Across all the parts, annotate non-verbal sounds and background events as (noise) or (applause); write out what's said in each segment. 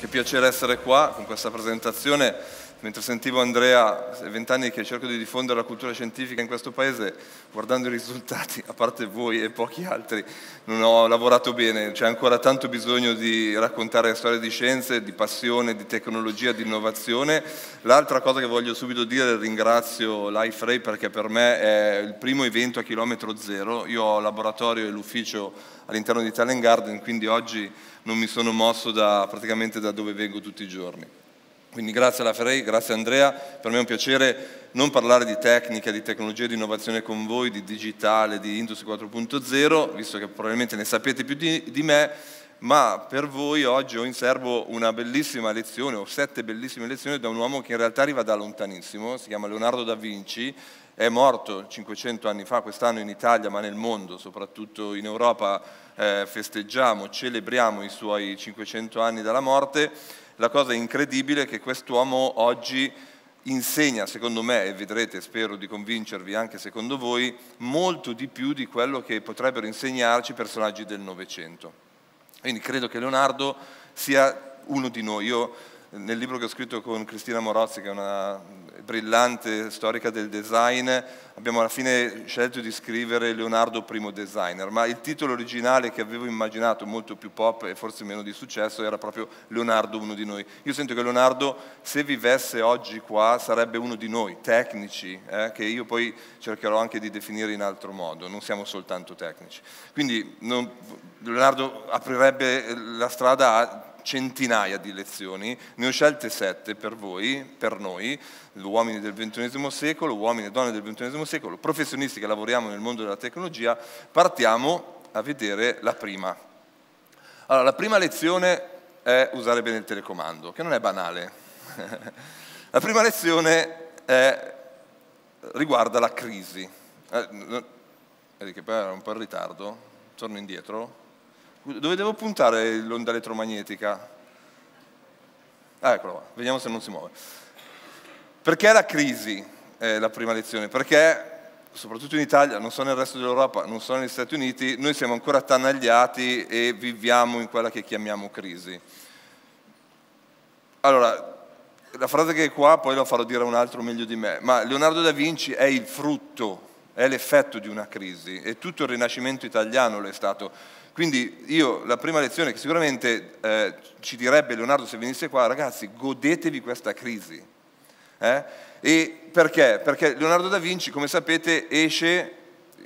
Che piacere essere qua con questa presentazione mentre sentivo Andrea, vent'anni che cerco di diffondere la cultura scientifica in questo paese, guardando i risultati, a parte voi e pochi altri, non ho lavorato bene, c'è ancora tanto bisogno di raccontare storie di scienze, di passione, di tecnologia, di innovazione. L'altra cosa che voglio subito dire, ringrazio l'IFRAI perché per me è il primo evento a chilometro zero, io ho il laboratorio e l'ufficio all'interno di Talent Garden, quindi oggi non mi sono mosso da, praticamente da dove vengo tutti i giorni. Quindi grazie alla Ferrei, grazie Andrea, per me è un piacere non parlare di tecnica, di tecnologia, di innovazione con voi, di digitale, di Industria 4.0, visto che probabilmente ne sapete più di, di me, ma per voi oggi ho in serbo una bellissima lezione, o sette bellissime lezioni, da un uomo che in realtà arriva da lontanissimo, si chiama Leonardo da Vinci, è morto 500 anni fa, quest'anno in Italia, ma nel mondo, soprattutto in Europa, eh, festeggiamo, celebriamo i suoi 500 anni dalla morte la cosa incredibile è che quest'uomo oggi insegna, secondo me, e vedrete, spero di convincervi anche secondo voi, molto di più di quello che potrebbero insegnarci personaggi del Novecento. Quindi credo che Leonardo sia uno di noi. Io nel libro che ho scritto con Cristina Morozzi, che è una brillante storica del design, abbiamo alla fine scelto di scrivere Leonardo primo designer, ma il titolo originale che avevo immaginato, molto più pop e forse meno di successo, era proprio Leonardo uno di noi. Io sento che Leonardo, se vivesse oggi qua, sarebbe uno di noi, tecnici, eh, che io poi cercherò anche di definire in altro modo, non siamo soltanto tecnici. Quindi non, Leonardo aprirebbe la strada a centinaia di lezioni, ne ho scelte sette per voi, per noi, uomini del XXI secolo, uomini e donne del XXI secolo, professionisti che lavoriamo nel mondo della tecnologia, partiamo a vedere la prima. Allora, la prima lezione è usare bene il telecomando, che non è banale. (laughs) la prima lezione è, riguarda la crisi. Eh, che poi era un po' in ritardo, torno indietro. Dove devo puntare l'onda elettromagnetica? Ah, eccolo qua, vediamo se non si muove. Perché la crisi è la prima lezione? Perché soprattutto in Italia, non so nel resto dell'Europa, non so negli Stati Uniti, noi siamo ancora tanagliati e viviamo in quella che chiamiamo crisi. Allora, la frase che è qua poi la farò dire a un altro meglio di me, ma Leonardo da Vinci è il frutto, è l'effetto di una crisi e tutto il Rinascimento italiano lo è stato quindi io la prima lezione che sicuramente eh, ci direbbe Leonardo se venisse qua, ragazzi, godetevi questa crisi. Eh? E perché? Perché Leonardo da Vinci, come sapete, esce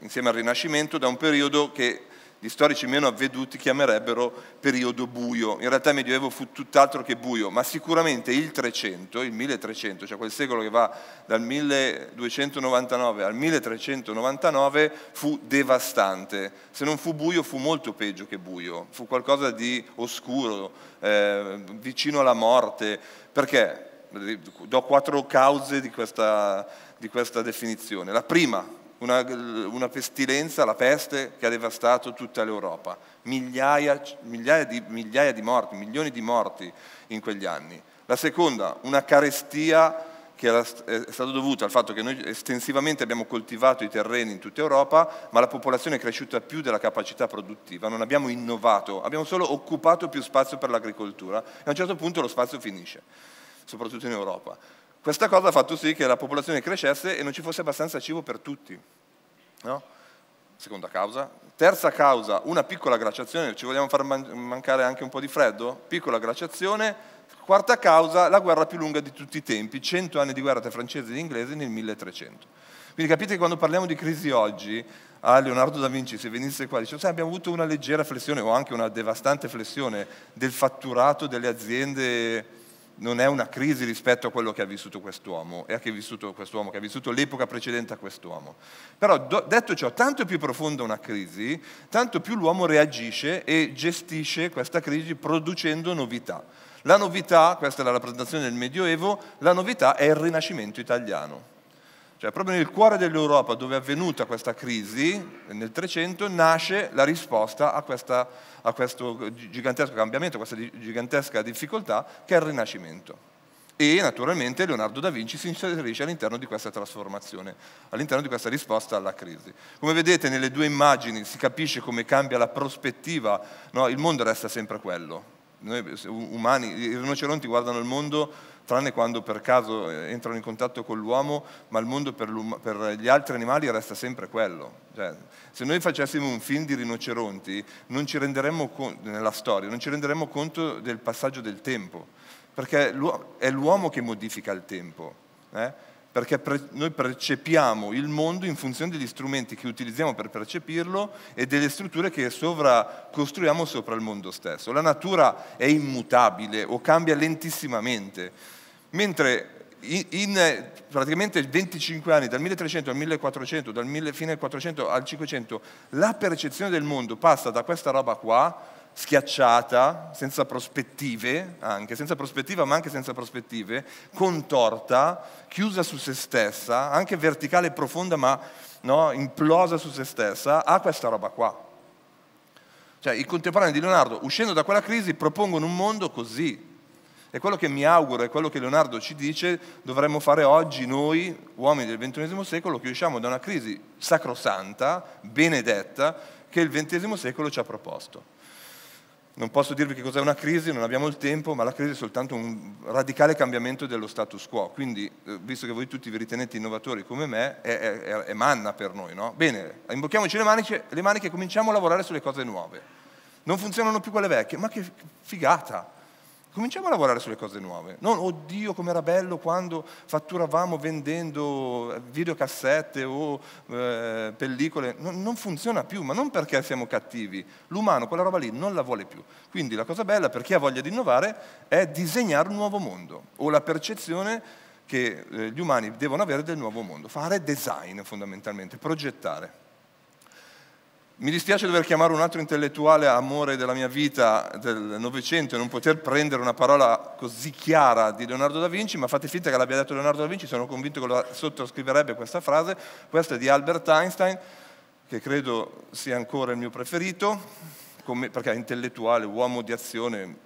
insieme al Rinascimento da un periodo che gli storici meno avveduti chiamerebbero periodo buio. In realtà il Medioevo fu tutt'altro che buio, ma sicuramente il 300, il 1300, cioè quel secolo che va dal 1299 al 1399, fu devastante. Se non fu buio fu molto peggio che buio, fu qualcosa di oscuro, eh, vicino alla morte. Perché? Do quattro cause di questa, di questa definizione. La prima, una, una, pestilenza, la peste che ha devastato tutta l'Europa. Migliaia, migliaia, di, migliaia di morti, milioni di morti in quegli anni. La seconda, una carestia che è stata dovuta al fatto che noi estensivamente abbiamo coltivato i terreni in tutta Europa, ma la popolazione è cresciuta più della capacità produttiva, non abbiamo innovato, abbiamo solo occupato più spazio per l'agricoltura e a un certo punto lo spazio finisce, soprattutto in Europa. Questa cosa ha fatto sì che la popolazione crescesse e non ci fosse abbastanza cibo per tutti. No? Seconda causa. Terza causa, una piccola glaciazione, ci vogliamo far mancare anche un po' di freddo? Piccola glaciazione. Quarta causa, la guerra più lunga di tutti i tempi, 100 anni di guerra tra francesi e inglesi nel 1300. Quindi capite che quando parliamo di crisi oggi, a Leonardo da Vinci, se venisse qua, dice, sai, abbiamo avuto una leggera flessione o anche una devastante flessione del fatturato delle aziende non è una crisi rispetto a quello che ha vissuto quest'uomo e a che ha vissuto quest'uomo, che ha vissuto l'epoca precedente a quest'uomo. Però do, detto ciò, tanto più profonda una crisi, tanto più l'uomo reagisce e gestisce questa crisi producendo novità. La novità, questa è la rappresentazione del Medioevo, la novità è il Rinascimento italiano. Cioè proprio nel cuore dell'Europa dove è avvenuta questa crisi, nel 300, nasce la risposta a, questa, a questo gigantesco cambiamento, a questa gigantesca difficoltà che è il Rinascimento. E naturalmente Leonardo da Vinci si inserisce all'interno di questa trasformazione, all'interno di questa risposta alla crisi. Come vedete nelle due immagini si capisce come cambia la prospettiva, no, il mondo resta sempre quello. Noi umani, i rinoceronti guardano il mondo tranne quando per caso eh, entrano in contatto con l'uomo, ma il mondo per, per gli altri animali resta sempre quello. Cioè, se noi facessimo un film di rinoceronti, non ci renderemmo conto, nella storia, non ci renderemmo conto del passaggio del tempo, perché è l'uomo che modifica il tempo. Eh? perché pre- noi percepiamo il mondo in funzione degli strumenti che utilizziamo per percepirlo e delle strutture che sovracostruiamo sopra il mondo stesso. La natura è immutabile o cambia lentissimamente, mentre in, in praticamente 25 anni, dal 1300 al 1400, dal 400 al 500, la percezione del mondo passa da questa roba qua schiacciata, senza prospettive, anche senza prospettiva, ma anche senza prospettive, contorta, chiusa su se stessa, anche verticale e profonda, ma no, implosa su se stessa, ha questa roba qua. Cioè, i contemporanei di Leonardo, uscendo da quella crisi, propongono un mondo così. È quello che mi auguro, è quello che Leonardo ci dice, dovremmo fare oggi noi, uomini del XXI secolo, che usciamo da una crisi sacrosanta, benedetta, che il XX secolo ci ha proposto. Non posso dirvi che cos'è una crisi, non abbiamo il tempo, ma la crisi è soltanto un radicale cambiamento dello status quo. Quindi, eh, visto che voi tutti vi ritenete innovatori come me, è, è, è manna per noi, no? Bene, imbocchiamoci le maniche, le maniche e cominciamo a lavorare sulle cose nuove. Non funzionano più quelle vecchie, ma che figata! Cominciamo a lavorare sulle cose nuove. Non, oddio, com'era bello quando fatturavamo vendendo videocassette o eh, pellicole. No, non funziona più, ma non perché siamo cattivi. L'umano quella roba lì non la vuole più. Quindi la cosa bella per chi ha voglia di innovare è disegnare un nuovo mondo o la percezione che eh, gli umani devono avere del nuovo mondo. Fare design fondamentalmente, progettare. Mi dispiace dover chiamare un altro intellettuale amore della mia vita del Novecento e non poter prendere una parola così chiara di Leonardo da Vinci, ma fate finta che l'abbia detto Leonardo da Vinci, sono convinto che lo sottoscriverebbe questa frase. Questa è di Albert Einstein, che credo sia ancora il mio preferito, perché è intellettuale, uomo di azione,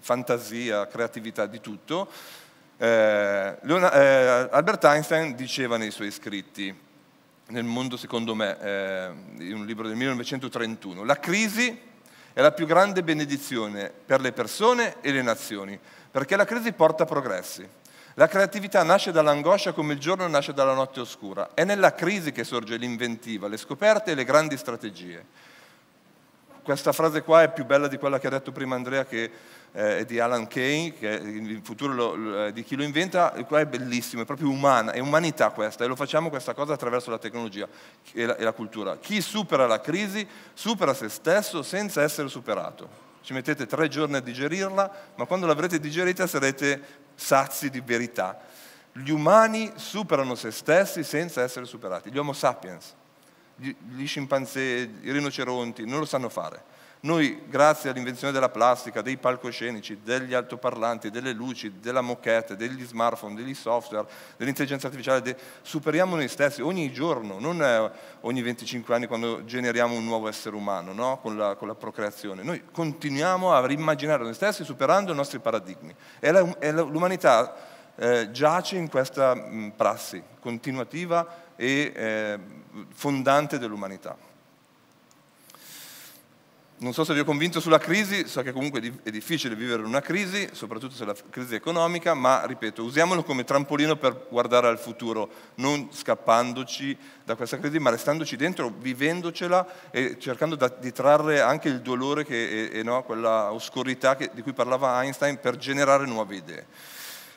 fantasia, creatività, di tutto. Eh, eh, Albert Einstein diceva nei suoi scritti, nel mondo, secondo me, eh, in un libro del 1931. La crisi è la più grande benedizione per le persone e le nazioni, perché la crisi porta progressi. La creatività nasce dall'angoscia come il giorno nasce dalla notte oscura. È nella crisi che sorge l'inventiva, le scoperte e le grandi strategie. Questa frase qua è più bella di quella che ha detto prima Andrea, che eh, di Alan Kane, che il futuro lo, lo, eh, di chi lo inventa, qua è bellissimo, è proprio umana, è umanità questa, e lo facciamo questa cosa attraverso la tecnologia e la, e la cultura. Chi supera la crisi supera se stesso senza essere superato. Ci mettete tre giorni a digerirla, ma quando l'avrete digerita sarete sazi di verità. Gli umani superano se stessi senza essere superati, gli Homo sapiens, gli, gli scimpanzé, i rinoceronti non lo sanno fare noi, grazie all'invenzione della plastica, dei palcoscenici, degli altoparlanti, delle luci, della moquette, degli smartphone, degli software, dell'intelligenza artificiale, de... superiamo noi stessi ogni giorno, non eh, ogni 25 anni quando generiamo un nuovo essere umano, no? con, la, con, la, procreazione. Noi continuiamo a rimmaginare noi stessi superando i nostri paradigmi. E, la, e l'umanità eh, giace in questa mh, prassi continuativa e eh, fondante dell'umanità non so se vi ho convinto sulla crisi, so che comunque è difficile vivere una crisi, soprattutto se è la crisi economica, ma ripeto, usiamolo come trampolino per guardare al futuro, non scappandoci da questa crisi, ma restandoci dentro, vivendocela e cercando di trarre anche il dolore e no, quella oscurità che, di cui parlava Einstein per generare nuove idee.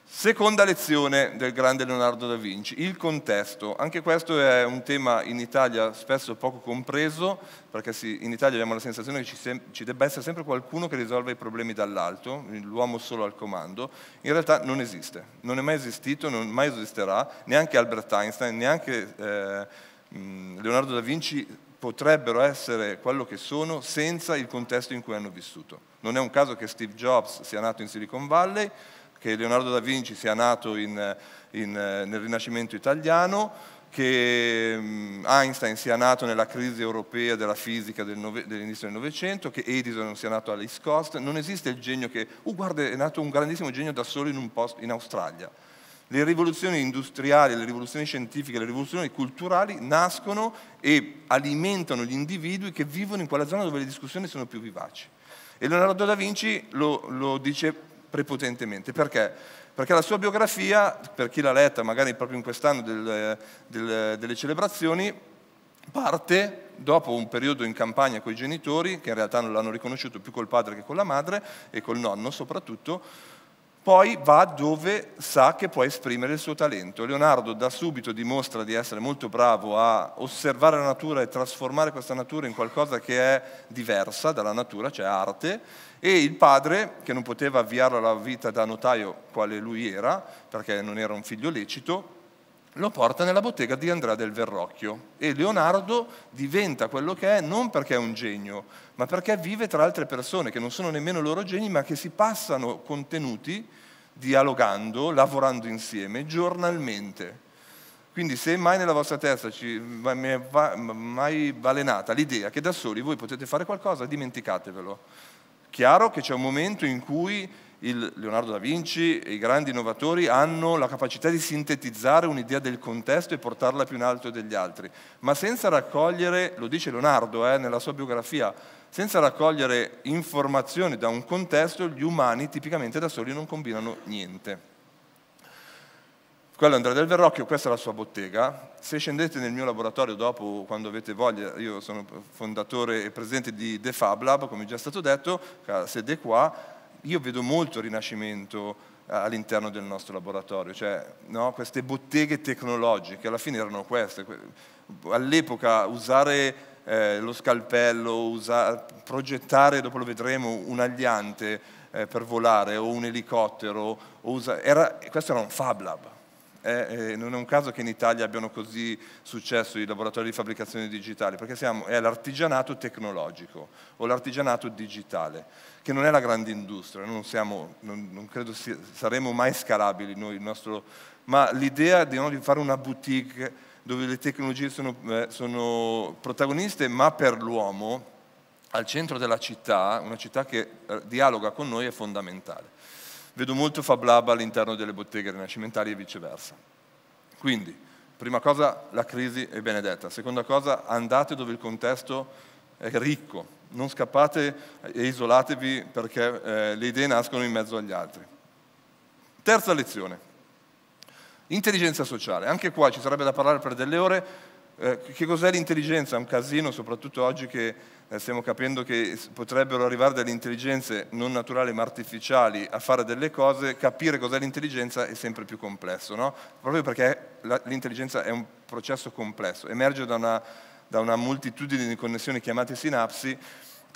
Seconda lezione del grande Leonardo da Vinci, il contesto. Anche questo è un tema in Italia spesso poco compreso, perché in Italia abbiamo la sensazione che ci, debba essere sempre qualcuno che risolva i problemi dall'alto, l'uomo solo al comando. In realtà non esiste, non è mai esistito, non mai esisterà, neanche Albert Einstein, neanche eh, Leonardo da Vinci potrebbero essere quello che sono senza il contesto in cui hanno vissuto. Non è un caso che Steve Jobs sia nato in Silicon Valley che Leonardo da Vinci sia nato in, in, nel Rinascimento italiano, che mm, Einstein sia nato nella crisi europea della fisica del nove, dell'inizio del Novecento, che Edison sia nato all'East Coast, non esiste il genio che, oh guarda, è nato un grandissimo genio da solo in, post, in Australia. Le rivoluzioni industriali, le rivoluzioni scientifiche, le rivoluzioni culturali nascono e alimentano gli individui che vivono in quella zona dove le discussioni sono più vivaci. E Leonardo da Vinci lo, lo dice prepotentemente. Perché? Perché la sua biografia, per chi l'ha letta magari proprio in quest'anno del, del, delle celebrazioni, parte dopo un periodo in campagna con i genitori, che in realtà non l'hanno riconosciuto più col padre che con la madre e col nonno soprattutto, poi va dove sa che può esprimere il suo talento. Leonardo da subito dimostra di essere molto bravo a osservare la natura e trasformare questa natura in qualcosa che è diversa dalla natura, cioè arte, e il padre, che non poteva avviarlo alla vita da notaio quale lui era, perché non era un figlio lecito, lo porta nella bottega di Andrea del Verrocchio e Leonardo diventa quello che è non perché è un genio, ma perché vive tra altre persone che non sono nemmeno loro geni, ma che si passano contenuti dialogando, lavorando insieme giornalmente. Quindi se mai nella vostra testa ci mi è mai balenata l'idea che da soli voi potete fare qualcosa, dimenticatevelo. Chiaro che c'è un momento in cui il Leonardo da Vinci e i grandi innovatori hanno la capacità di sintetizzare un'idea del contesto e portarla più in alto degli altri, ma senza raccogliere, lo dice Leonardo eh, nella sua biografia, senza raccogliere informazioni da un contesto, gli umani tipicamente da soli non combinano niente. Quello è Andrea del Verrocchio, questa è la sua bottega. Se scendete nel mio laboratorio dopo, quando avete voglia, io sono fondatore e presidente di The Fab Lab, come già stato detto, sede qua, io vedo molto rinascimento eh, all'interno del nostro laboratorio, cioè no? queste botteghe tecnologiche, alla fine erano queste. All'epoca usare eh, lo scalpello, usa, progettare, dopo lo vedremo, un agliante eh, per volare o un elicottero, usa, era, questo era un Fab Lab, è, eh, non è un caso che in Italia abbiano così successo i laboratori di fabbricazione digitale, perché siamo, è l'artigianato tecnologico o l'artigianato digitale, che non è la grande industria, non, siamo, non, non credo sia, saremo mai scalabili noi, nostro, ma l'idea di, no, di, fare una boutique dove le tecnologie sono, eh, sono protagoniste, ma per l'uomo, al centro della città, una città che eh, dialoga con noi, è fondamentale vedo molto fablab all'interno delle botteghe rinascimentali e viceversa. Quindi, prima cosa, la crisi è benedetta. Seconda cosa, andate dove il contesto è ricco. Non scappate e isolatevi perché eh, le idee nascono in mezzo agli altri. Terza lezione, intelligenza sociale. Anche qua ci sarebbe da parlare per delle ore, eh, che cos'è l'intelligenza? È un casino, soprattutto oggi che eh, stiamo capendo che potrebbero arrivare delle intelligenze non naturali ma artificiali a fare delle cose, capire cos'è l'intelligenza è sempre più complesso, no? proprio perché l'intelligenza è un processo complesso, emerge da una, da una multitudine di connessioni chiamate sinapsi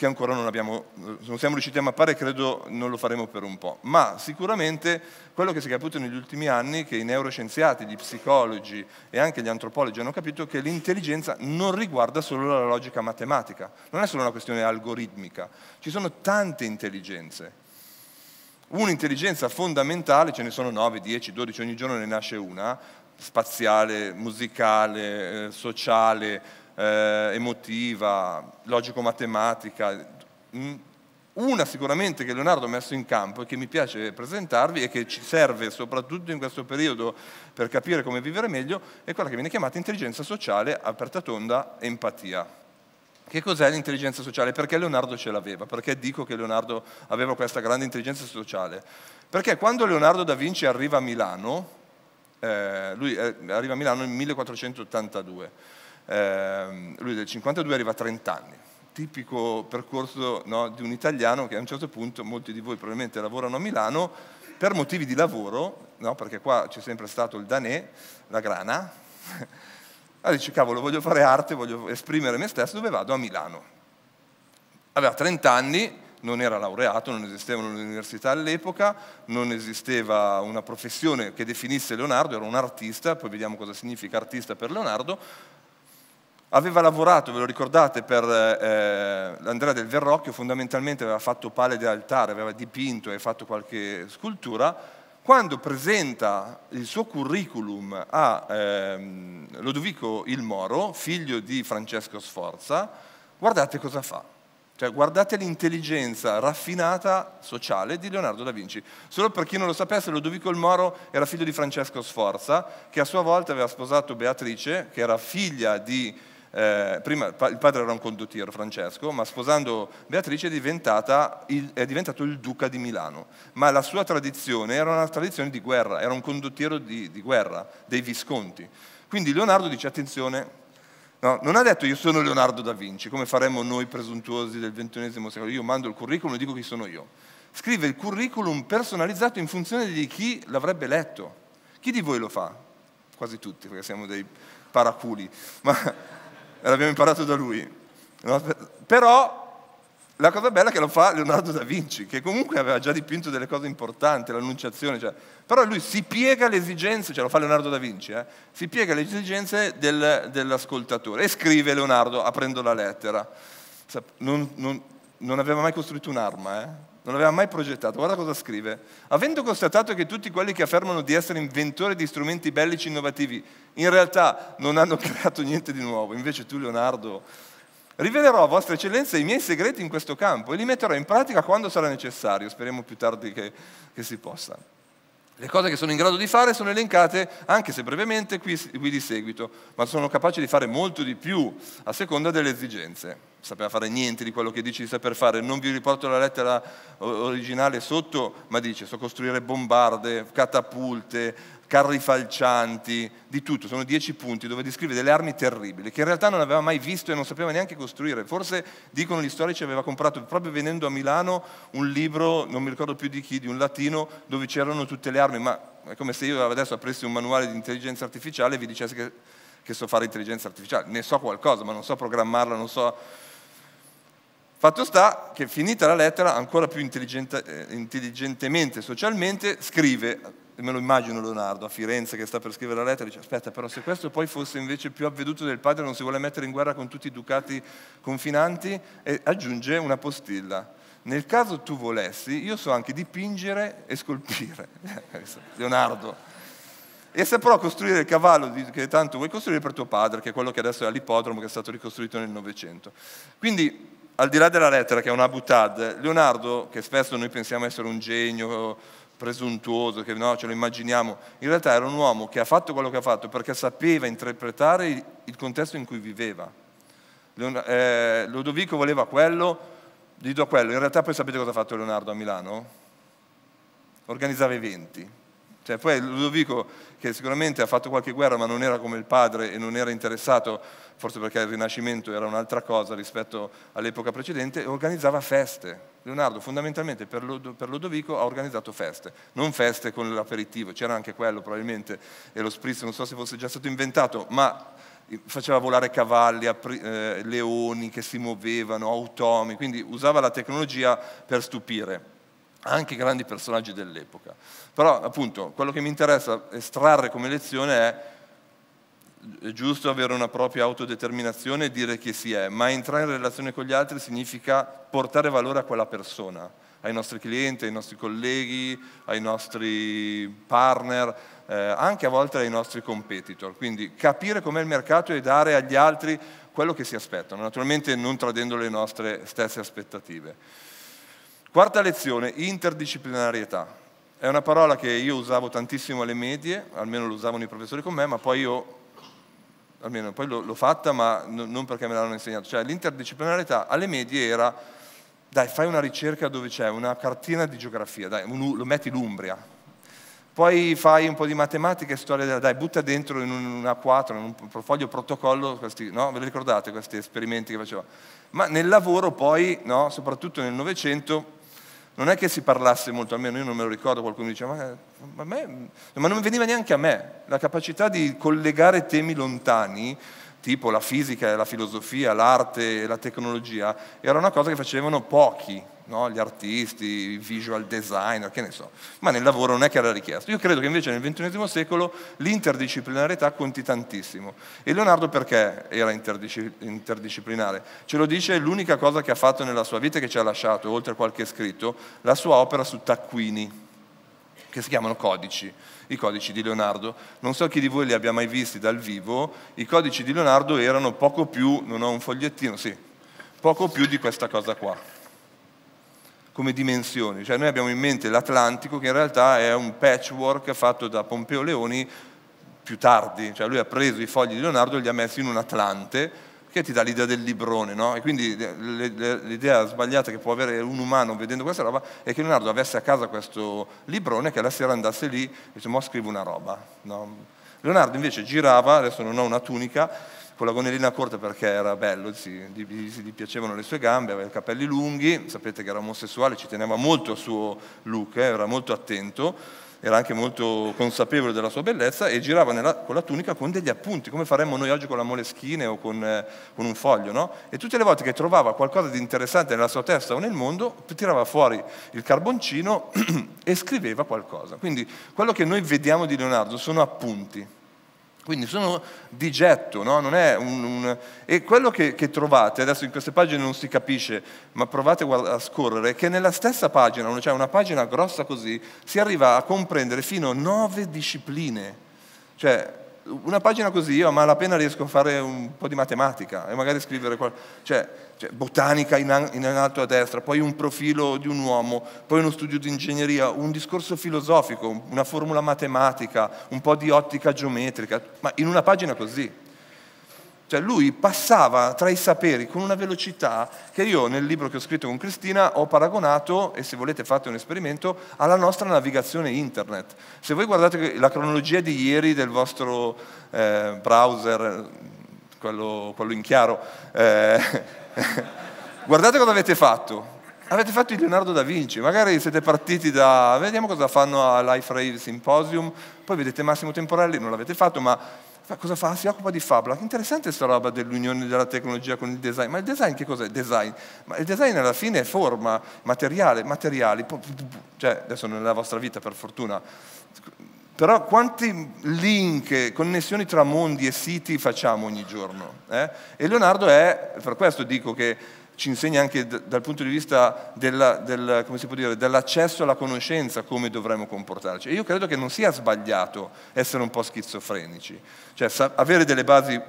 che ancora non, abbiamo, non siamo riusciti a mappare credo non lo faremo per un po'. Ma sicuramente quello che si è capito negli ultimi anni, che i neuroscienziati, gli psicologi e anche gli antropologi hanno capito, che l'intelligenza non riguarda solo la logica matematica, non è solo una questione algoritmica, ci sono tante intelligenze. Un'intelligenza fondamentale, ce ne sono 9, 10, 12, ogni giorno ne nasce una, spaziale, musicale, eh, sociale, eh, emotiva, logico-matematica. Mm, una sicuramente che Leonardo ha messo in campo e che mi piace presentarvi e che ci serve soprattutto in questo periodo per capire come vivere meglio è quella che viene chiamata intelligenza sociale aperta tonda empatia. Che cos'è l'intelligenza sociale? Perché Leonardo ce l'aveva? Perché dico che Leonardo aveva questa grande intelligenza sociale? Perché quando Leonardo da Vinci arriva a Milano, eh, lui eh, arriva a Milano nel 1482, eh, lui del 52 arriva a 30 anni, tipico percorso no, di un italiano che a un certo punto, molti di voi probabilmente lavorano a Milano, per motivi di lavoro, no, perché qua c'è sempre stato il danè, la grana, allora (laughs) dice cavolo voglio fare arte, voglio esprimere me stesso, dove vado? A Milano. Aveva 30 anni, non era laureato, non esistevano le università all'epoca, non esisteva una professione che definisse Leonardo, era un artista, poi vediamo cosa significa artista per Leonardo, Aveva lavorato, ve lo ricordate, per eh, eh Andrea del Verrocchio, fondamentalmente aveva fatto pale di altare, aveva dipinto e fatto qualche scultura. Quando presenta il suo curriculum a eh, Lodovico il Moro, figlio di Francesco Sforza, guardate cosa fa. Cioè, guardate l'intelligenza raffinata sociale di Leonardo da Vinci. Solo per chi non lo sapesse, Lodovico il Moro era figlio di Francesco Sforza, che a sua volta aveva sposato Beatrice, che era figlia di eh, prima il padre era un condottiero, Francesco, ma sposando Beatrice è, il, è, diventato il duca di Milano. Ma la sua tradizione era una tradizione di guerra, era un condottiero di, di guerra, dei Visconti. Quindi Leonardo dice attenzione, no, non ha detto io sono Leonardo da Vinci, come faremmo noi presuntuosi del XXI secolo, io mando il curriculum e dico chi sono io. Scrive il curriculum personalizzato in funzione di chi l'avrebbe letto. Chi di voi lo fa? Quasi tutti, perché siamo dei paraculi. Ma l'abbiamo imparato da lui. No? Però la cosa bella è che lo fa Leonardo da Vinci, che comunque aveva già dipinto delle cose importanti, l'annunciazione, cioè. però lui si piega alle esigenze, cioè lo fa Leonardo da Vinci, eh? si piega alle esigenze del, dell'ascoltatore e scrive Leonardo aprendo la lettera. Non, non, non aveva mai costruito un'arma, eh? non aveva mai progettato. Guarda cosa scrive. Avendo constatato che tutti quelli che affermano di essere inventori di strumenti bellici innovativi in realtà non hanno (laughs) creato niente di nuovo, invece tu Leonardo, rivelerò a Vostra Eccellenza i miei segreti in questo campo e li metterò in pratica quando sarà necessario, speriamo più tardi che, che si possa. Le cose che sono in grado di fare sono elencate, anche se brevemente, qui, qui di seguito, ma sono capaci di fare molto di più a seconda delle esigenze. Sapeva fare niente di quello che dici di saper fare, non vi riporto la lettera originale sotto, ma dice so costruire bombarde, catapulte, carri falcianti, di tutto, sono dieci punti dove descrive delle armi terribili che in realtà non aveva mai visto e non sapeva neanche costruire. Forse, dicono gli storici, aveva comprato proprio venendo a Milano un libro, non mi ricordo più di chi, di un latino, dove c'erano tutte le armi, ma è come se io adesso apressi un manuale di intelligenza artificiale e vi dicessi che, che so fare intelligenza artificiale. Ne so qualcosa, ma non so programmarla, non so... Fatto sta che finita la lettera, ancora più eh, intelligentemente, socialmente, scrive me lo immagino Leonardo a Firenze che sta per scrivere la lettera, dice aspetta però se questo poi fosse invece più avveduto del padre non si vuole mettere in guerra con tutti i ducati confinanti e aggiunge una postilla. Nel caso tu volessi, io so anche dipingere e scolpire. (laughs) Leonardo. E saprò costruire il cavallo che tanto vuoi costruire per tuo padre, che è quello che adesso è all'ippodromo, che è stato ricostruito nel Novecento. Quindi, al di là della lettera, che è una butad, Leonardo, che spesso noi pensiamo essere un genio, presuntuoso, che no, ce lo immaginiamo. In realtà era un uomo che ha fatto quello che ha fatto perché sapeva interpretare il contesto in cui viveva. Lodovico eh, voleva quello, gli do quello. In realtà poi sapete cosa ha fatto Leonardo a Milano? Organizzava eventi. Cioè, poi Ludovico, che sicuramente ha fatto qualche guerra ma non era come il padre e non era interessato forse perché il Rinascimento era un'altra cosa rispetto all'epoca precedente, organizzava feste. Leonardo fondamentalmente per, Lodovico ha organizzato feste, non feste con l'aperitivo, c'era anche quello probabilmente, e lo spritz non so se fosse già stato inventato, ma faceva volare cavalli, eh, leoni che si muovevano, automi, quindi usava la tecnologia per stupire anche grandi personaggi dell'epoca. Però appunto quello che mi interessa estrarre come lezione è è giusto avere una propria autodeterminazione e dire chi si è, eh, ma entrare in relazione con gli altri significa portare valore a quella persona, ai nostri clienti, ai nostri colleghi, ai nostri partner, eh, anche a volte ai nostri competitor. Quindi capire com'è il mercato e dare agli altri quello che si aspettano, naturalmente non tradendo le nostre stesse aspettative. Quarta lezione, interdisciplinarietà. È una parola che io usavo tantissimo alle medie, almeno lo usavano i professori con me, ma poi io almeno poi l'ho fatta, ma non perché me l'hanno insegnato. Cioè l'interdisciplinarietà alle medie era, dai, fai una ricerca dove c'è una cartina di geografia, dai, un, lo metti l'Umbria. Poi fai un po' di matematica e storia della... Dai, butta dentro in un A4, in un foglio protocollo, questi, no? Ve li ricordate questi esperimenti che faceva? Ma nel lavoro poi, no? soprattutto nel Novecento, non è che si parlasse molto, almeno io non me lo ricordo, qualcuno mi diceva, ma, ma, ma non veniva neanche a me la capacità di collegare temi lontani tipo la fisica, la filosofia, l'arte, la tecnologia, era una cosa che facevano pochi, no? gli artisti, i visual designer, che ne so, ma nel lavoro non è che era richiesto. Io credo che invece nel XXI secolo l'interdisciplinarietà conti tantissimo. E Leonardo perché era interdisciplinare? Ce lo dice l'unica cosa che ha fatto nella sua vita e che ci ha lasciato, oltre a qualche scritto, la sua opera su taccuini, che si chiamano codici i codici di Leonardo. Non so chi di voi li abbia mai visti dal vivo, i codici di Leonardo erano poco più, non ho un fogliettino, sì, poco più di questa cosa qua, come dimensioni. Cioè noi abbiamo in mente l'Atlantico che in realtà è un patchwork fatto da Pompeo Leoni più tardi, cioè lui ha preso i fogli di Leonardo e li ha messi in un Atlante che ti dà l'idea del librone, no? E quindi l'idea sbagliata che può avere un umano vedendo questa roba è che Leonardo avesse a casa questo librone che la sera andasse lì e dice, mo scrivo una roba, no? Leonardo invece girava, adesso non ho una tunica, con la gonnellina corta perché era bello, si, gli, piacevano le sue gambe, aveva i capelli lunghi, sapete che era omosessuale, ci teneva molto al suo look, eh, era molto attento, era anche molto consapevole della sua bellezza e girava nella, con la tunica con degli appunti, come faremmo noi oggi con la moleschine o con, eh, con un foglio, no? E tutte le volte che trovava qualcosa di interessante nella sua testa o nel mondo, tirava fuori il carboncino (clears throat) e scriveva qualcosa. Quindi quello che noi vediamo di Leonardo sono appunti, quindi sono di getto, no? non è un, un... E quello che, che, trovate, adesso in queste pagine non si capisce, ma provate a scorrere, che nella stessa pagina, cioè una pagina grossa così, si arriva a comprendere fino a nove discipline. Cioè, una pagina così io a malapena riesco a fare un po' di matematica e magari scrivere qualcosa. Cioè, cioè, botanica in, in alto a destra, poi un profilo di un uomo, poi uno studio di ingegneria, un discorso filosofico, una formula matematica, un po' di ottica geometrica, ma in una pagina così. Cioè lui passava tra i saperi con una velocità che io nel libro che ho scritto con Cristina ho paragonato, e se volete fate un esperimento, alla nostra navigazione internet. Se voi guardate la cronologia di ieri del vostro eh, browser, quello, quello in chiaro. Eh, (laughs) guardate cosa avete fatto. Avete fatto il Leonardo da Vinci, magari siete partiti da... Vediamo cosa fanno a Life Rave Symposium, poi vedete Massimo Temporelli, non l'avete fatto, ma cosa fa? Si occupa di Fabla. interessante questa roba dell'unione della tecnologia con il design. Ma il design che cos'è? Design. Ma il design alla fine è forma, materiale, materiali. Cioè, adesso nella vostra vita per fortuna però quanti link, connessioni tra mondi e siti facciamo ogni giorno? Eh? E Leonardo è, per questo dico che ci insegna anche dal punto di vista della, del, dire, dell'accesso alla conoscenza come dovremmo comportarci. E io credo che non sia sbagliato essere un po' schizofrenici, cioè avere delle basi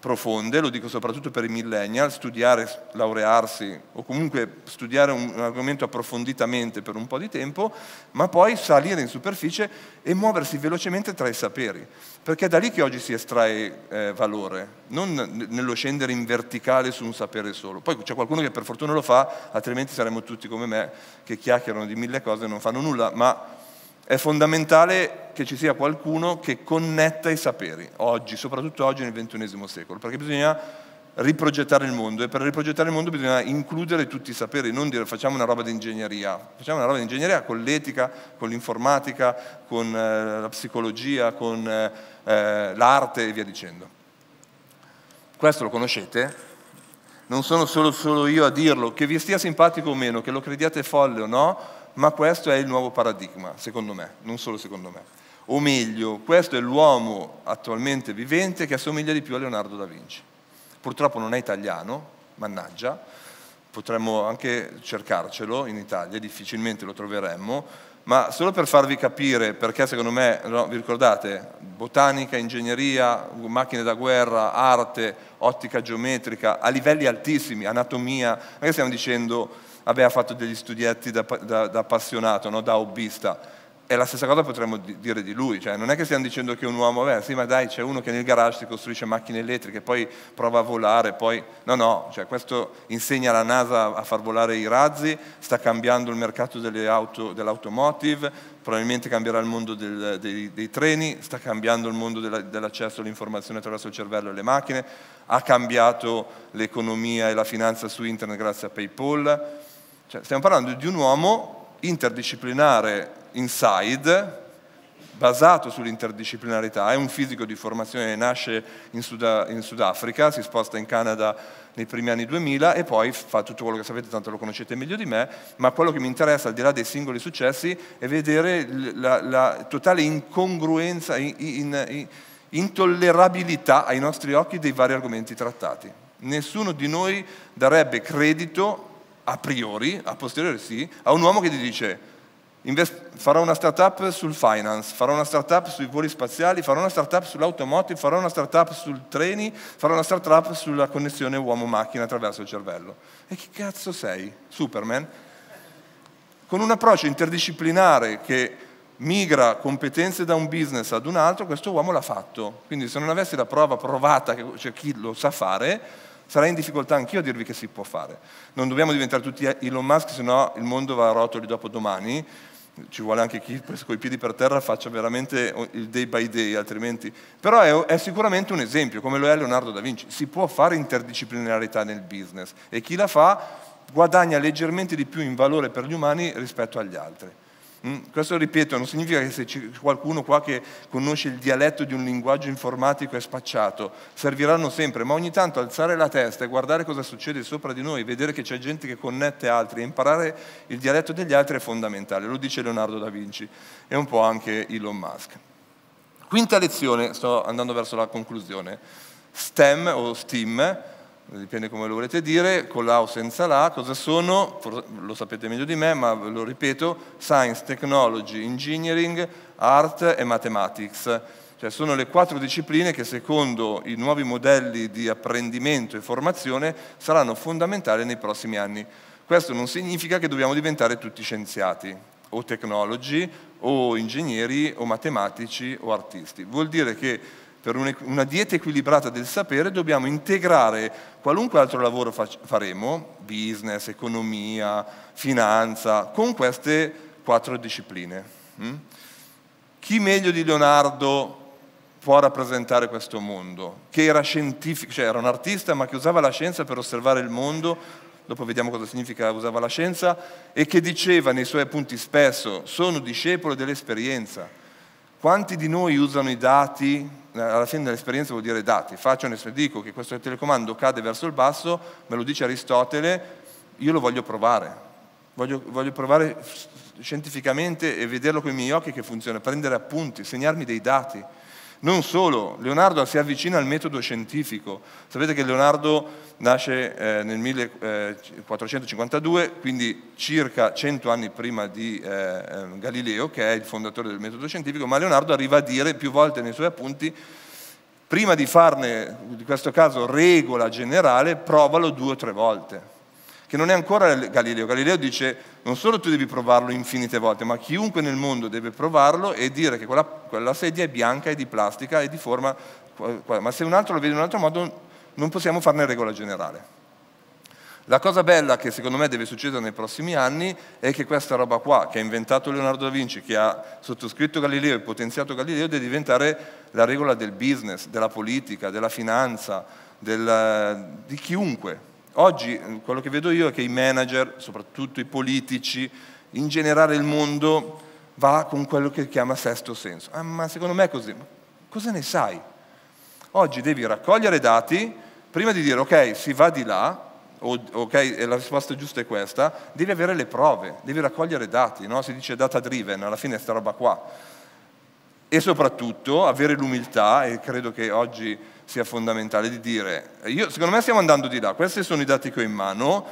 profonde, lo dico soprattutto per i millennial, studiare, laurearsi o comunque studiare un, un argomento approfonditamente per un po' di tempo, ma poi salire in superficie e muoversi velocemente tra i saperi, perché è da lì che oggi si estrae eh, valore, non nello scendere in verticale su un sapere solo. Poi c'è qualcuno che per fortuna lo fa, altrimenti saremmo tutti come me, che chiacchierano di mille cose e non fanno nulla, ma è fondamentale che ci sia qualcuno che connetta i saperi, oggi, soprattutto oggi nel XXI secolo, perché bisogna riprogettare il mondo e per riprogettare il mondo bisogna includere tutti i saperi, non dire facciamo una roba di ingegneria, facciamo una roba di ingegneria con l'etica, con l'informatica, con eh, la psicologia, con eh, eh l'arte e via dicendo. Questo lo conoscete? Non sono solo, solo io a dirlo, che vi stia simpatico o meno, che lo crediate folle o no, ma questo è il nuovo paradigma, secondo me, non solo secondo me. O meglio, questo è l'uomo attualmente vivente che assomiglia di più a Leonardo da Vinci. Purtroppo non è italiano, mannaggia, potremmo anche cercarcelo in Italia, difficilmente lo troveremmo, ma solo per farvi capire perché secondo me, no, vi ricordate, botanica, ingegneria, macchine da guerra, arte, ottica geometrica, a livelli altissimi, anatomia, non è che stiamo dicendo aveva fatto degli studietti da, da, da appassionato, no? da hobbista. E la stessa cosa potremmo dire di lui, cioè non è che stiamo dicendo che un uomo, beh sì ma dai c'è uno che nel garage si costruisce macchine elettriche, poi prova a volare, poi... No, no, cioè, questo insegna la NASA a far volare i razzi, sta cambiando il mercato delle auto, dell'automotive, probabilmente cambierà il mondo del, dei, dei, treni, sta cambiando il mondo della, dell'accesso all'informazione attraverso il cervello e le macchine, ha cambiato l'economia e la finanza su internet grazie a PayPal cioè, stiamo parlando di un uomo interdisciplinare inside, basato sull'interdisciplinarità, è un fisico di formazione, nasce in, Sud- in Sudafrica, si sposta in Canada nei primi anni 2000 e poi fa tutto quello che sapete, tanto lo conoscete meglio di me, ma quello che mi interessa al di là dei singoli successi è vedere la, la totale incongruenza, in, in, intollerabilità ai nostri occhi dei vari argomenti trattati. Nessuno di noi darebbe credito a priori, a posteriori sì, a un uomo che ti dice farò una startup sul finance, farò una startup sui voli spaziali, farò una startup sull'automotive, farò una startup sui treni, farò una startup sulla connessione uomo-macchina attraverso il cervello. E chi cazzo sei? Superman? Con un approccio interdisciplinare che migra competenze da un business ad un altro, questo uomo l'ha fatto. Quindi se non avessi la prova provata c'è cioè, chi lo sa fare, Sarei in difficoltà anch'io a dirvi che si può fare. Non dobbiamo diventare tutti Elon Musk, sennò il mondo va a rotoli dopo domani. Ci vuole anche chi con i piedi per terra faccia veramente il day by day, altrimenti. Però è, è sicuramente un esempio, come lo è Leonardo da Vinci. Si può fare interdisciplinarità nel business e chi la fa guadagna leggermente di più in valore per gli umani rispetto agli altri. Mm, questo, ripeto, non significa che se c'è qualcuno qua che conosce il dialetto di un linguaggio informatico è spacciato, serviranno sempre, ma ogni tanto alzare la testa e guardare cosa succede sopra di noi, vedere che c'è gente che connette altri e imparare il dialetto degli altri è fondamentale, lo dice Leonardo da Vinci e un po' anche Elon Musk. Quinta lezione, sto andando verso la conclusione, STEM o STEAM dipende come lo volete dire, con la o senza la, cosa sono? Lo sapete meglio di me, ma lo ripeto, Science, Technology, Engineering, Art e Mathematics. Cioè sono le quattro discipline che secondo i nuovi modelli di apprendimento e formazione saranno fondamentali nei prossimi anni. Questo non significa che dobbiamo diventare tutti scienziati, o tecnologi, o ingegneri, o matematici, o artisti. Vuol dire che per una dieta equilibrata del sapere dobbiamo integrare qualunque altro lavoro faremo, business, economia, finanza, con queste quattro discipline. Mm? Chi meglio di Leonardo può rappresentare questo mondo? Che era scientifico, cioè era un artista ma che usava la scienza per osservare il mondo, dopo vediamo cosa significa usava la scienza, e che diceva nei suoi appunti spesso, sono discepolo dell'esperienza. Quanti di noi usano i dati eh, alla fine dell'esperienza vuol dire dati, faccio un dico che questo telecomando cade verso il basso, me lo dice Aristotele, io lo voglio provare, voglio, voglio provare scientificamente e vederlo con i miei occhi che funziona, prendere appunti, segnarmi dei dati, non solo, Leonardo si avvicina al metodo scientifico. Sapete che Leonardo nasce eh, nel 1452, eh, quindi circa 100 anni prima di eh, ehm, Galileo, che è il fondatore del metodo scientifico, ma Leonardo arriva a dire più volte nei suoi appunti prima di farne, in questo caso, regola generale, provalo due o tre volte che non è ancora Galileo. Galileo dice non solo tu devi provarlo infinite volte, ma chiunque nel mondo deve provarlo e dire che quella, quella sedia è bianca, è di plastica, è di forma... Ma se un altro lo vede in un altro modo non possiamo farne regola generale. La cosa bella che secondo me deve succedere nei prossimi anni è che questa roba qua, che ha inventato Leonardo da Vinci, che ha sottoscritto Galileo e potenziato Galileo, deve diventare la regola del business, della politica, della finanza, del, di chiunque, Oggi eh, quello che vedo io è che i manager, soprattutto i politici, in generale il mondo va con quello che chiama sesto senso. Ah, ma secondo me è così. Ma cosa ne sai? Oggi devi raccogliere dati prima di dire ok, si va di là, ok, la risposta giusta è questa, devi avere le prove, devi raccogliere dati, no? si dice data driven, alla fine è sta roba qua e soprattutto avere l'umiltà, e credo che oggi sia fondamentale, di dire, io, secondo me stiamo andando di là, questi sono i dati che ho in mano,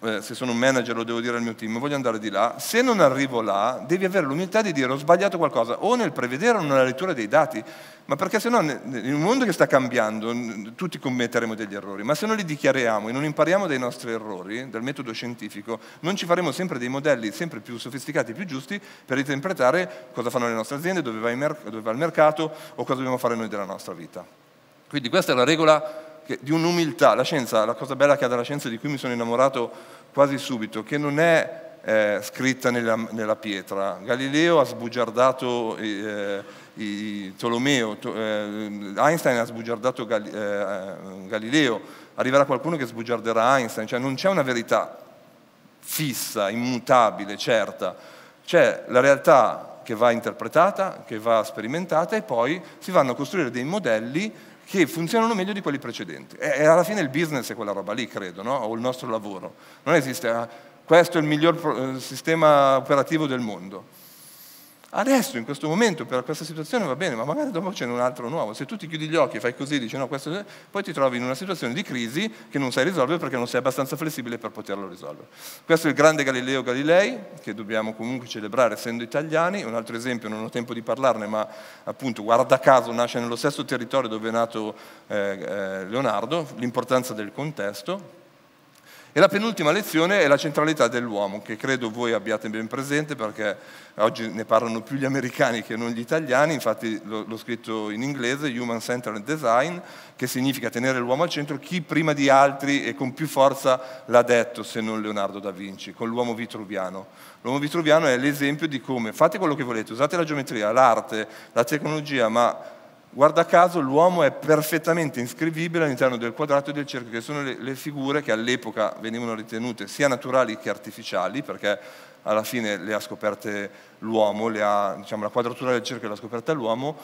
eh, se sono un manager lo devo dire al mio team, voglio andare di là, se non arrivo là devi avere l'umiltà di dire ho sbagliato qualcosa, o nel prevedere o nella lettura dei dati, ma perché se no in un mondo che sta cambiando tutti commetteremo degli errori, ma se non li dichiariamo e non impariamo dai nostri errori, dal metodo scientifico, non ci faremo sempre dei modelli sempre più sofisticati, più giusti per interpretare cosa fanno le nostre aziende, dove va il mercato o cosa dobbiamo fare noi della nostra vita. Quindi questa è la regola di un'umiltà. La scienza, la cosa bella che ha della scienza di cui mi sono innamorato quasi subito, che non è eh, scritta nella, nella, pietra. Galileo ha sbugiardato eh, i, Tolomeo, to, eh, Einstein ha sbugiardato Gali, eh, eh, Galileo, arriverà qualcuno che sbugiarderà Einstein, cioè non c'è una verità fissa, immutabile, certa, c'è la realtà che va interpretata, che va sperimentata e poi si vanno a costruire dei modelli che funzionano meglio di quelli precedenti. E, alla fine il business è quella roba lì, credo, no? o il nostro lavoro. Non esiste, ah, questo è il miglior eh, sistema operativo del mondo. Adesso, in questo momento, per questa situazione va bene, ma magari dopo c'è un altro nuovo. Se tu ti chiudi gli occhi e fai così, dici no, questo... poi ti trovi in una situazione di crisi che non sai risolvere perché non sei abbastanza flessibile per poterlo risolvere. Questo è il grande Galileo Galilei, che dobbiamo comunque celebrare essendo italiani. Un altro esempio, non ho tempo di parlarne, ma appunto, guarda caso, nasce nello stesso territorio dove è nato eh, eh, Leonardo, l'importanza del contesto. E la penultima lezione è la centralità dell'uomo, che credo voi abbiate ben presente perché oggi ne parlano più gli americani che non gli italiani, infatti l'ho scritto in inglese, Human Centered Design, che significa tenere l'uomo al centro, chi prima di altri e con più forza l'ha detto se non Leonardo da Vinci, con l'uomo vitruviano. L'uomo vitruviano è l'esempio di come fate quello che volete, usate la geometria, l'arte, la tecnologia, ma Guarda caso l'uomo è perfettamente inscrivibile all'interno del quadrato e del cerchio, che sono le, le figure che all'epoca venivano ritenute sia naturali che artificiali, perché alla fine le ha scoperte l'uomo, ha, diciamo, la quadratura del cerchio l'ha scoperta l'uomo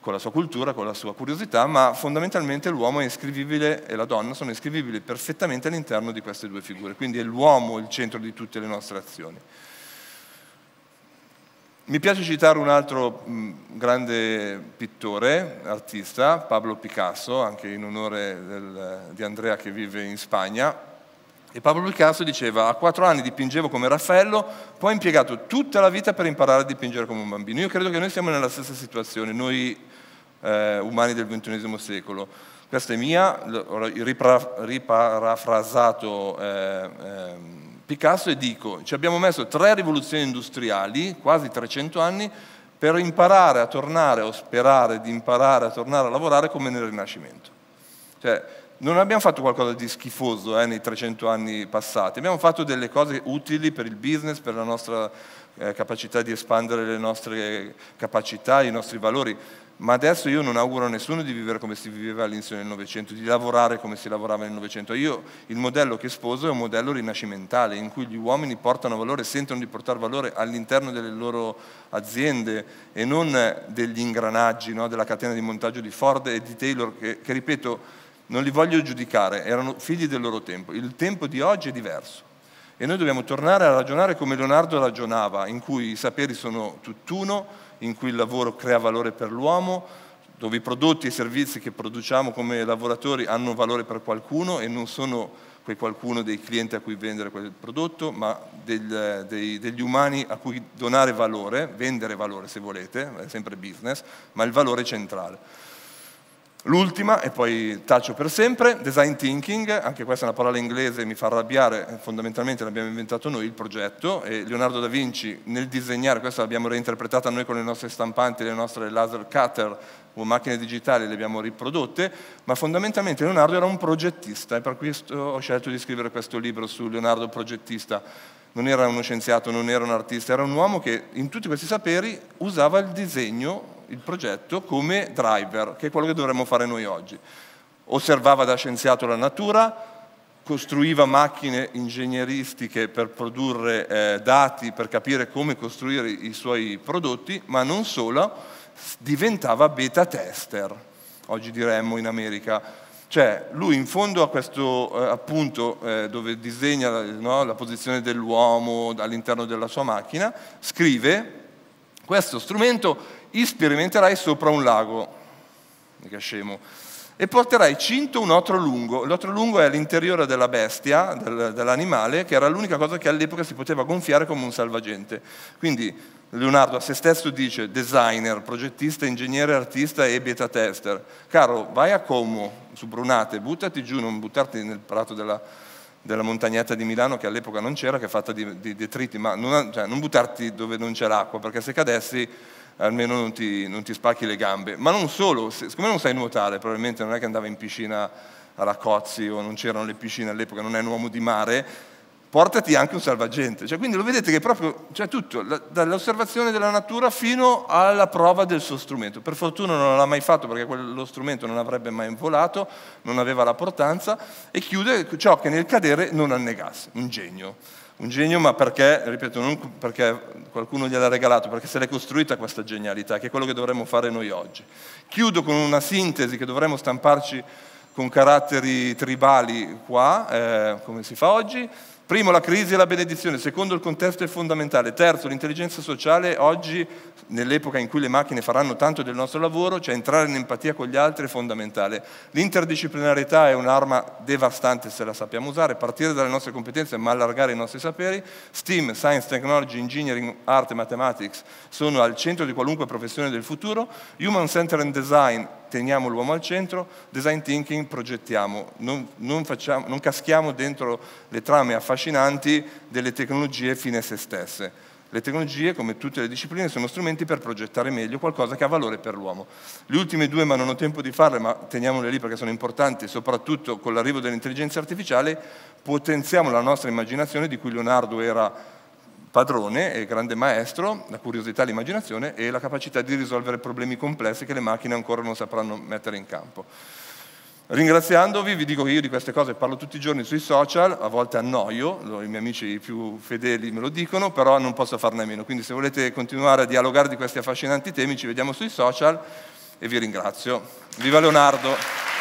con la sua cultura, con la sua curiosità, ma fondamentalmente l'uomo è iscrivibile e la donna sono iscrivibili perfettamente all'interno di queste due figure, quindi è l'uomo il centro di tutte le nostre azioni. Mi piace citare un altro mm, grande pittore, artista, Pablo Picasso, anche in onore del, di Andrea che vive in Spagna. E Pablo Picasso diceva, a quattro anni dipingevo come Raffaello, poi ho impiegato tutta la vita per imparare a dipingere come un bambino. Io credo che noi siamo nella stessa situazione, noi eh, umani del XXI secolo. Questa è mia, ho riparafrasato eh, eh, Picasso e dico, ci abbiamo messo tre rivoluzioni industriali, quasi 300 anni, per imparare a tornare o sperare di imparare a tornare a lavorare come nel Rinascimento. Cioè, non abbiamo fatto qualcosa di schifoso eh, nei 300 anni passati, abbiamo fatto delle cose utili per il business, per la nostra eh, capacità di espandere le nostre eh, capacità, i nostri valori ma adesso io non auguro a nessuno di vivere come si viveva all'inizio del Novecento, di lavorare come si lavorava nel Novecento. Io il modello che sposo è un modello rinascimentale, in cui gli uomini portano valore, sentono di portare valore all'interno delle loro aziende e non degli ingranaggi no, della catena di montaggio di Ford e di Taylor, che, che ripeto, non li voglio giudicare, erano figli del loro tempo. Il tempo di oggi è diverso. E noi dobbiamo tornare a ragionare come Leonardo ragionava, in cui i saperi sono tutt'uno, in cui il lavoro crea valore per l'uomo, dove i prodotti e i servizi che produciamo come lavoratori hanno valore per qualcuno e non sono quel qualcuno dei clienti a cui vendere quel prodotto, ma del, dei, degli umani a cui donare valore, vendere valore se volete, è sempre business, ma il valore centrale. L'ultima, e poi taccio per sempre, design thinking, anche questa è una parola inglese, mi fa arrabbiare, fondamentalmente l'abbiamo inventato noi il progetto e Leonardo da Vinci nel disegnare, questa l'abbiamo reinterpretata noi con le nostre stampanti, le nostre laser cutter o macchine digitali, le abbiamo riprodotte, ma fondamentalmente Leonardo era un progettista e per questo ho scelto di scrivere questo libro su Leonardo progettista non era uno scienziato, non era un artista, era un uomo che in tutti questi saperi usava il disegno, il progetto come driver, che è quello che dovremmo fare noi oggi. Osservava da scienziato la natura, costruiva macchine ingegneristiche per produrre eh, dati, per capire come costruire i suoi prodotti, ma non solo, diventava beta tester, oggi diremmo in America, cioè, lui in fondo a questo eh, appunto eh, dove disegna no, la posizione dell'uomo all'interno della sua macchina, scrive questo strumento sperimenterai sopra un lago, che scemo, e porterai cinto un otro lungo. L'otro lungo è l'interiore della bestia, del, dell'animale, che era l'unica cosa che all'epoca si poteva gonfiare come un salvagente. Quindi Leonardo a se stesso dice designer, progettista, ingegnere, artista e beta tester. Caro, vai a Como, su Brunate, buttati giù, non buttarti nel prato della, della montagnetta di Milano che all'epoca non c'era, che è fatta di, di detriti, ma non, cioè, non, buttarti dove non c'è l'acqua, perché se cadessi almeno non ti, non ti spacchi le gambe. Ma non solo, se, siccome non sai nuotare, probabilmente non è che andava in piscina a Raccozzi o non c'erano le piscine all'epoca, non è un uomo di mare, portati anche un salvagente. Cioè, quindi lo vedete che proprio c'è cioè tutto, la, dall'osservazione della natura fino alla prova del suo strumento. Per fortuna non l'ha mai fatto perché quello strumento non avrebbe mai volato, non aveva la portanza e chiude ciò che nel cadere non annegasse, un genio. Un genio ma perché, ripeto, non perché qualcuno gliel'ha regalato, perché se l'è costruita questa genialità, che è quello che dovremmo fare noi oggi. Chiudo con una sintesi che dovremmo stamparci con caratteri tribali qua, eh, come si fa oggi, Primo, la crisi e la benedizione. Secondo, il contesto è fondamentale. Terzo, l'intelligenza sociale oggi, nell'epoca in cui le macchine faranno tanto del nostro lavoro, cioè entrare in empatia con gli altri è fondamentale. L'interdisciplinarietà è un'arma devastante se la sappiamo usare, partire dalle nostre competenze ma allargare i nostri saperi. STEAM, Science, Technology, Engineering, Art e Mathematics sono al centro di qualunque professione del futuro. Human Center and Design teniamo l'uomo al centro, design thinking progettiamo, non, non, facciamo, non caschiamo dentro le trame affascinanti delle tecnologie fine a se stesse. Le tecnologie, come tutte le discipline, sono strumenti per progettare meglio qualcosa che ha valore per l'uomo. Le ultime due, ma non ho tempo di farle, ma teniamole lì perché sono importanti, soprattutto con l'arrivo dell'intelligenza artificiale, potenziamo la nostra immaginazione, di cui Leonardo era padrone e grande maestro, la curiosità l'immaginazione e la capacità di risolvere problemi complessi che le macchine ancora non sapranno mettere in campo. Ringraziandovi, vi dico che io di queste cose parlo tutti i giorni sui social, a volte annoio, i miei amici più fedeli me lo dicono, però non posso farne a meno. Quindi se volete continuare a dialogare di questi affascinanti temi, ci vediamo sui social e vi ringrazio. Viva Leonardo!